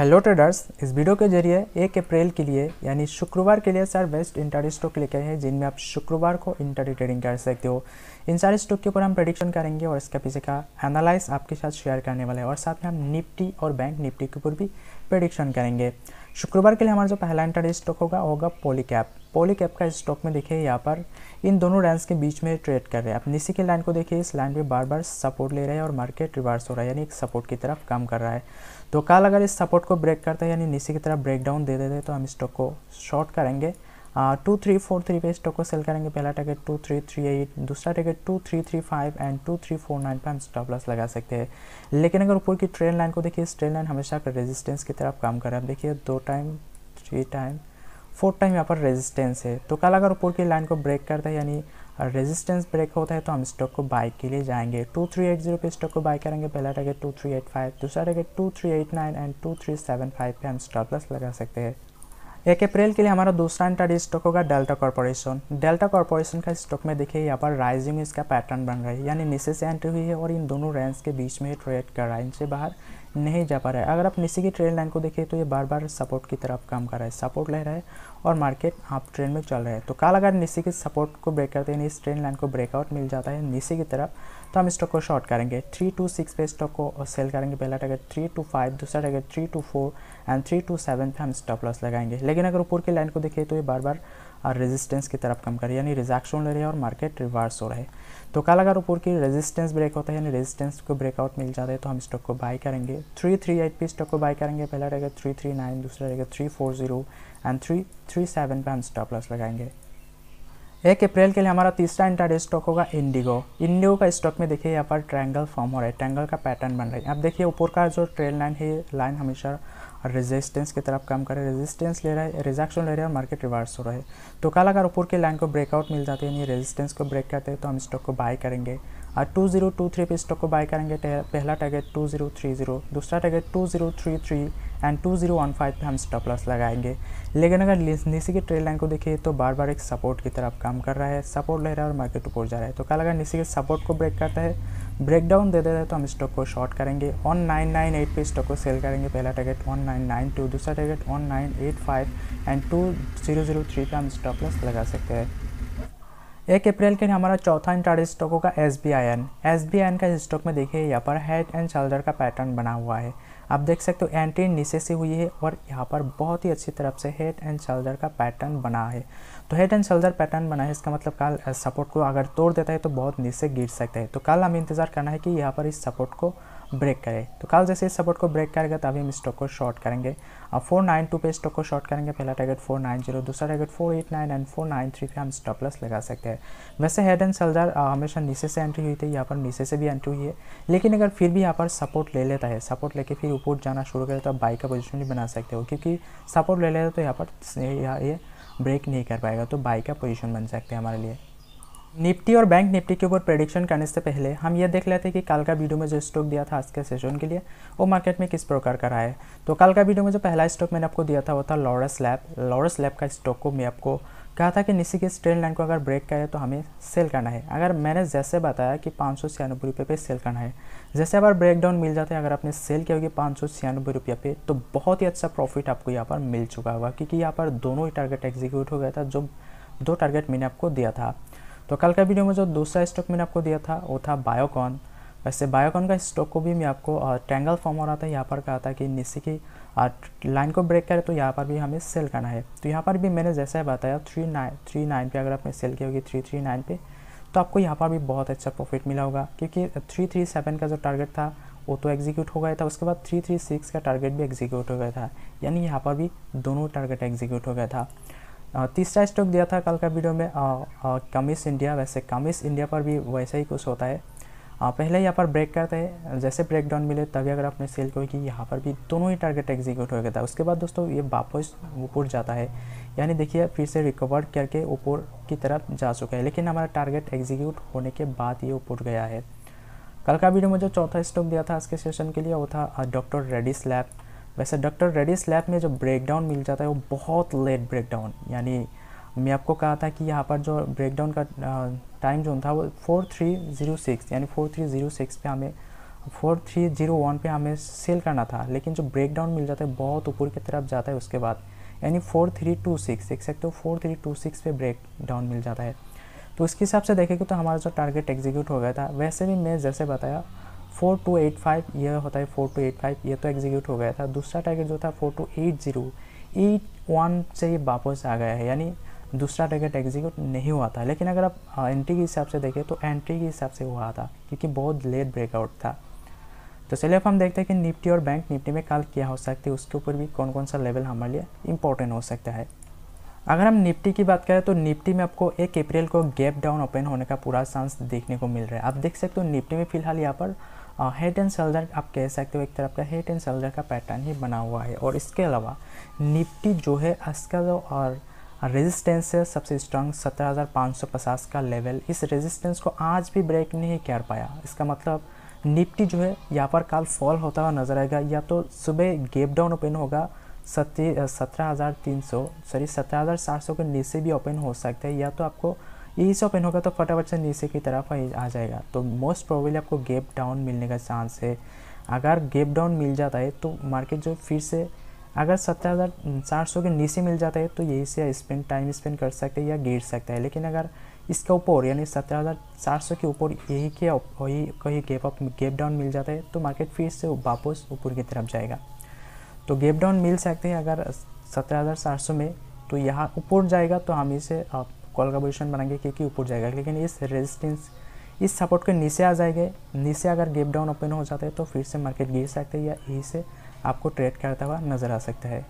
hello traders इस video के जरिए एक अप्रैल के लिए यानी शुक्रवार के लिए सर बेस्ट इंटरेस्ट स्टॉक लेके हैं जिनमें आप शुक्रवार को इंटरडे ट्रेडिंग कर सकते हो इन सारे स्टॉक के ऊपर हम प्रडिक्शन करेंगे और इसके पीछे का एनालाइज आपके साथ शेयर करने वाले हैं और साथ में हम निफ्टी और बैंक निफ्टी के ऊपर भी प्रडिक्शन करेंगे शुक्रवार के लिए हमारा जो पहला इंटरेस्ट स्टॉक होगा होगा पोलिकैप पोली कैप का स्टॉक में देखिए यहाँ पर इन दोनों लाइन्स के बीच में ट्रेड कर रहे हैं आप निशी की लाइन को देखिए इस लाइन पे बार बार सपोर्ट ले रहे हैं और मार्केट रिवर्स हो रहा है यानी एक सपोर्ट की तरफ काम कर रहा है तो कल अगर इस सपोर्ट को ब्रेक करता है यानी निशी की तरफ ब्रेक डाउन दे देते तो हम स्टॉक को शॉर्ट करेंगे टू थ्री फोर थ्री पे स्टॉक को सेल करेंगे पहला target two three three eight दूसरा target two three three five and two three four nine पर हम स्टॉप लॉस लगा सकते हैं लेकिन अगर ऊपर की ट्रेन लाइन को देखिए इस ट्रेन लाइन हमेशा रेजिस्टेंस की तरफ काम कर रहा है देखिए दो time three time fourth time यहाँ पर रेजिस्टेंस है तो कल अगर ऊपर की लाइन को ब्रेक करता है यानी रेजिस्टेंस ब्रेक होता है तो हम स्टॉक को बाई के लिए जाएंगे टू थ्री एट जीरो पे स्टॉक को बाई करेंगे पहला target two three eight five दूसरा target two three eight nine and two three seven five पे हम स्टॉप लॉस लगा सकते हैं एक अप्रैल के लिए हमारा दूसरा एंटरडी स्टॉक होगा डेल्टा कॉर्पोरेशन डेल्टा कॉर्पोरेशन का स्टॉक में देखिए यहाँ पर राइजिंग इसका पैटर्न बन रहा है यानी नीचे से एंट्री हुई है और इन दोनों रेंज के बीच में ट्रेड कर रहा है इनसे बाहर नहीं जा पा रहा है अगर आप निशी की ट्रेंड लाइन को देखें तो ये बार बार सपोर्ट की तरफ काम कर रहा है सपोर्ट ले रहा है और मार्केट आप ट्रेंड में चल रहा है तो कल अगर निशी के सपोर्ट को ब्रेक करते हैं इस ट्रेंड लाइन को ब्रेकआउट मिल जाता है निशी की तरफ तो हम स्टॉक को शॉर्ट करेंगे थ्री टू सिक्स पे स्टॉक को सेल करेंगे पहला टारगेट थ्री टू फाइव दूसरा target three two four and three two seven पे हम स्टॉप लॉस लगाएंगे लेकिन अगर ऊपर की लाइन को देखें तो ये बार बार और रेजिस्टेंस की तरफ कम करे यानी रिजैक्शन हो रही है और मार्केट रिवर्स हो रहा है तो कल अगर ऊपर की रेजिस्टेंस ब्रेक होता है यानी रेजिस्टेंस को ब्रेकआउट मिल जाता है तो हम स्टॉक को बाय करेंगे थ्री थ्री एट पे स्टॉक को बाय करेंगे पहला रहेगा थ्री थ्री नाइन दूसरा रहेगा three four zero and three three seven पर हम स्टॉप लॉस लगाएंगे एक अप्रैल के लिए हमारा तीसरा इंटरडे स्टॉक होगा इंडिगो इंडिगो का स्टॉक में देखिए यहाँ पर ट्रायंगल फॉर्म हो रहा है ट्रायंगल का पैटर्न बन रहा है अब देखिए ऊपर का जो ट्रेल लाइन है लाइन हमेशा रेजिस्टेंस की तरफ काम कर रहा है रेजिस्टेंस ले रहा है रिजेक्शन ले रहा है और मार्केट रिवर्स हो रहा है तो कल अगर ऊपर की लाइन को ब्रेकआउट मिल जाती है रेजिस्टेंस को ब्रेक करते हैं तो हम स्टॉक को बाय करेंगे और 2023 पे स्टॉक को बाय करेंगे पहला टारगेट 2030 दूसरा टारगेट 2033 एंड 2015 पे हम स्टॉप लॉस लगाएंगे लेकिन अगर निशी के ट्रेड लाइन को देखिए तो बार बार एक सपोर्ट की तरफ काम कर रहा है सपोर्ट ले रहा है और मार्केट ऊपर जा रहा है तो कल अगर निशी के सपोर्ट को ब्रेक करता है ब्रेक डाउन दे देता है तो हम स्टॉक को शॉर्ट करेंगे ऑन नाइन नाइन एट पे स्टॉक को सेल करेंगे पहला target one nine nine two दूसरा target one nine eight five and two zero zero three पे हम स्टॉप लॉस लगा सकते हैं एक अप्रैल के हमारा चौथा इंट्राडे स्टॉकों का S B I N S B I N का स्टॉक में देखिए यहाँ पर हेड एंड शोल्डर का पैटर्न बना हुआ है आप देख सकते हो एंट्री नीचे से हुई है और यहाँ पर बहुत ही अच्छी तरफ से हेड एंड शोल्डर का पैटर्न बना है तो हेड एंड शोल्डर पैटर्न बना है इसका मतलब कल सपोर्ट को अगर तोड़ देता है तो बहुत नीचे गिर सकता है तो कल हमें इंतज़ार करना है कि यहाँ पर इस सपोर्ट को ब्रेक करे तो कल जैसे इस सपोर्ट को ब्रेक करेगा तभी हम स्टॉक को शॉर्ट करेंगे और फोर नाइन टू पे स्टॉक को शॉर्ट करेंगे पहला टारगेट फोर नाइन जीरो दूसरा target four eight nine and four nine three पे हम स्टॉप लॉस लगा सकते हैं वैसे हेड एंड शोल्डर हमेशा नीचे से एंट्री हुई थी यहाँ पर नीचे से भी एंट्री हुई है लेकिन अगर फिर भी यहाँ पर सपोर्ट ले लेता है सपोर्ट लेके फिर ऊपर जाना शुरू करे तो आप बाई का पोजिशन भी बना सकते हो क्योंकि सपोर्ट ले लेता तो यहाँ पर ये ब्रेक नहीं कर पाएगा तो बाई का पोजिशन बन सकते हैं हमारे लिए निफ्टी और बैंक निफ्टी के ऊपर प्रेडिक्शन करने से पहले हम ये देख लेते हैं कि कल का वीडियो में जो स्टॉक दिया था आज के सेशन के लिए वो मार्केट में किस प्रकार का रहा है तो कल का वीडियो में जो पहला स्टॉक मैंने आपको दिया था वो था लॉरस लैब लॉरस लैब का स्टॉक को मैं आपको कहा था कि निशी के ट्रेन लाइन को अगर ब्रेक करे तो हमें सेल करना है अगर मैंने जैसे बताया कि पाँच सौ छियानबे रुपये पे सेल करना है जैसे अगर ब्रेकडाउन मिल जाता है अगर आपने सेल किया होगी पाँच सौ छियानबे रुपये पे तो बहुत ही अच्छा प्रॉफिट आपको यहाँ पर मिल चुका होगा क्योंकि यहाँ पर दोनों ही टारगेट एग्जीक्यूट हो गया था जो दो टारगेट मैंने आपको दिया था तो कल का वीडियो में जो दूसरा स्टॉक मैंने आपको दिया था वो था बायोकॉन वैसे बायोकॉन का स्टॉक को भी मैं आपको ट्रैंगल फॉर्म हो रहा था यहाँ पर कहा था कि नीचे की लाइन को ब्रेक करें तो यहाँ पर भी हमें सेल करना है तो यहाँ पर भी मैंने जैसा बताया थ्री नाइन थ्री नाइन पर अगर आपने सेल किया होगी थ्री थ्री नाइन पर तो आपको यहाँ पर भी बहुत अच्छा प्रॉफिट मिला होगा क्योंकि थ्री थ्री सेवन का जो टारगेट था वो तो एग्जीक्यूट हो गया था उसके बाद थ्री थ्री सिक्स का टारगेट भी एग्जीक्यूट हो गया था यानी यहाँ पर भी दोनों टारगेट एग्जीक्यूट हो गया था तीसरा स्टॉक दिया था कल का वीडियो में कमिस इंडिया वैसे कमिस इंडिया पर भी वैसे ही कुछ होता है आ, पहले यहाँ पर ब्रेक करते हैं जैसे ब्रेक डाउन मिले तभी अगर आपने सेल की यहाँ पर भी दोनों ही टारगेट एग्जीक्यूट हो गया था उसके बाद दोस्तों ये वापस ऊपर जाता है यानी देखिए फिर से रिकवर करके ऊपर की तरफ जा चुका है लेकिन हमारा टारगेट एग्जीक्यूट होने के बाद ये ऊपर गया है कल का वीडियो में जो चौथा स्टॉक दिया था आज के सेशन के लिए वो था डॉक्टर रेडिस लैब वैसे डॉक्टर रेडिस लैब में जो ब्रेकडाउन मिल जाता है वो बहुत लेट ब्रेकडाउन यानी मैं आपको कहा था कि यहाँ पर जो ब्रेकडाउन का टाइम जोन था वो फोर थ्री ज़ीरो सिक्स यानी फोर थ्री ज़ीरो सिक्स पे हमें फोर थ्री ज़ीरो वन पे हमें सेल करना था लेकिन जो ब्रेकडाउन मिल जाता है बहुत ऊपर की तरफ जाता है उसके बाद यानी फोर थ्री टू सिक्स देख फोर थ्री टू सिक्स पे ब्रेक डाउन मिल जाता है तो उसके हिसाब से देखेंगे तो हमारा जो टारगेट एग्जीक्यूट हो गया था वैसे भी मैं जैसे बताया फोर टू एट फाइव यह होता है फोर टू एट फाइव यह तो एग्जीक्यूट हो गया था दूसरा टारगेट जो था four two eight zero eight one से ये वापस आ गया है यानी दूसरा टारगेट एग्जीक्यूट नहीं हुआ था लेकिन अगर आप एंट्री के हिसाब से देखें तो एंट्री के हिसाब से हुआ था क्योंकि बहुत लेट ब्रेकआउट था तो चलिए अब हम देखते हैं कि निफ्टी और बैंक निफ्टी में कल क्या हो सकती है उसके ऊपर भी कौन कौन सा लेवल हमारे लिए इंपॉर्टेंट हो सकता है अगर हम निफ्टी की बात करें तो निफ्टी में आपको एक अप्रैल को गैप डाउन ओपन होने का पूरा चांस देखने को मिल रहा है आप देख सकते हो निफ्टी में फिलहाल यहाँ पर हेड एंड शोल्डर आप कह सकते हो एक तरफ का हेड एंड शोल्डर का पैटर्न ही बना हुआ है और इसके अलावा निफ्टी जो है आजकल और रेजिस्टेंस है सबसे स्ट्रांग सत्रह का लेवल इस रेजिस्टेंस को आज भी ब्रेक नहीं कर पाया इसका मतलब निफ्टी जो है यहाँ पर कल फॉल होता हुआ नजर आएगा या तो सुबह गेप डाउन ओपन होगा सत्रह हज़ार तीन सौ सॉरी सत्रह हज़ार सात सौ के नीचे भी ओपन हो सकता है या तो आपको यही सब पेन होगा तो फटाफट से नीचे की तरफ आ जाएगा तो मोस्ट प्रोबेबली आपको गेप डाउन मिलने का चांस है अगर गेप डाउन मिल जाता है तो मार्केट जो फिर से अगर सत्रह हज़ार चार सौ के नीचे मिल जाता है तो यही से स्पेंड टाइम स्पेंड कर सकते हैं या गिर सकता है लेकिन अगर इसके ऊपर यानी सत्रह हज़ार चार सौ के ऊपर यही के वही कहीं गेप अप गेप डाउन मिल जाता है तो मार्केट फिर से वापस ऊपर की तरफ जाएगा तो गेप डाउन मिल सकते हैं अगर सत्रह हज़ार चार सौ में तो यहाँ ऊपर जाएगा तो हम इसे कॉल का पोजिशन बनाएंगे क्योंकि ऊपर जाएगा लेकिन इस रेजिस्टेंस इस सपोर्ट के नीचे आ जाएंगे नीचे अगर गेप डाउन ओपन हो जाता है तो फिर से मार्केट गिर सकते हैं या यहीं से आपको ट्रेड करता हुआ नज़र आ सकता है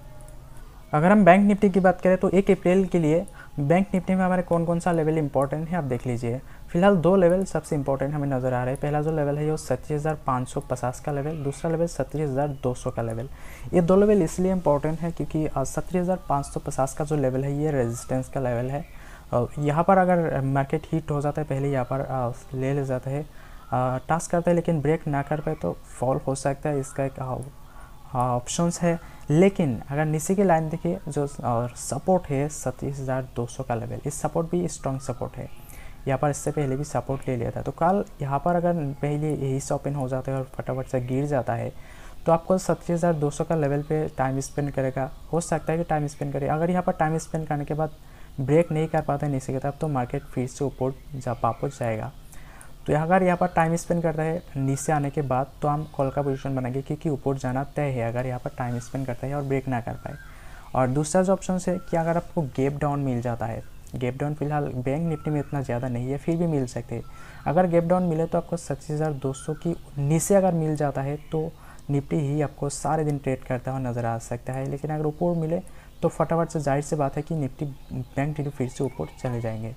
अगर हम बैंक निफ्टी की बात करें तो एक अप्रैल के लिए बैंक निफ्टी में हमारे कौन कौन सा लेवल इंपॉर्टेंट है आप देख लीजिए फिलहाल दो लेवल सबसे इंपॉर्टेंट हमें नज़र आ रहा है पहला जो लेवल है वो सत्तीस का लेवल दूसरा लेवल सत्तीस का लेवल ये दो लेवल इसलिए इंपॉर्टेंट है क्योंकि सत्तीस का जो लेवल है ये रेजिस्टेंस का लेवल है यहाँ पर अगर मार्केट हिट हो जाता है पहले यहाँ पर ले ले जाता है टास्क करता है लेकिन ब्रेक ना कर पाए तो फॉल हो सकता है इसका एक ऑप्शंस है लेकिन अगर नीचे की लाइन देखिए जो सपोर्ट है सतीस हज़ार दो सौ का लेवल इस सपोर्ट भी स्ट्रॉन्ग सपोर्ट है यहाँ पर इससे पहले भी सपोर्ट ले लिया था तो कल यहाँ पर अगर पहले यही ओपन हो जाता है और फटाफट से गिर जाता है तो आपको सत्तीस हज़ार दो सौ का लेवल पे टाइम स्पेंड करेगा हो सकता है कि टाइम स्पेंड करे अगर यहाँ पर टाइम स्पेंड करने के बाद ब्रेक नहीं कर पाता नीचे की तरफ तो मार्केट फिर से ऊपर जा वापस जाएगा तो अगर यहाँ पर टाइम स्पेंड करता है नीचे आने के बाद तो हम कॉल का पोजिशन बनाएंगे क्योंकि ऊपर जाना तय है अगर यहाँ पर टाइम स्पेंड करता है और ब्रेक ना कर पाए और दूसरा जो ऑप्शन है कि अगर आपको गैप डाउन मिल जाता है गैप डाउन फिलहाल बैंक निफ्टी में इतना ज़्यादा नहीं है फिर भी मिल सकते हैं अगर गैप डाउन मिले तो आपको सत्तीस हज़ार दो सौ की नीचे अगर मिल जाता है तो निफ्टी ही आपको सारे दिन ट्रेड करता हुआ नज़र आ सकता है लेकिन अगर ऊपर मिले तो फटाफट से जाहिर सी बात है कि निफ्टी बैंक निफ्टी फिर से ऊपर चले जाएंगे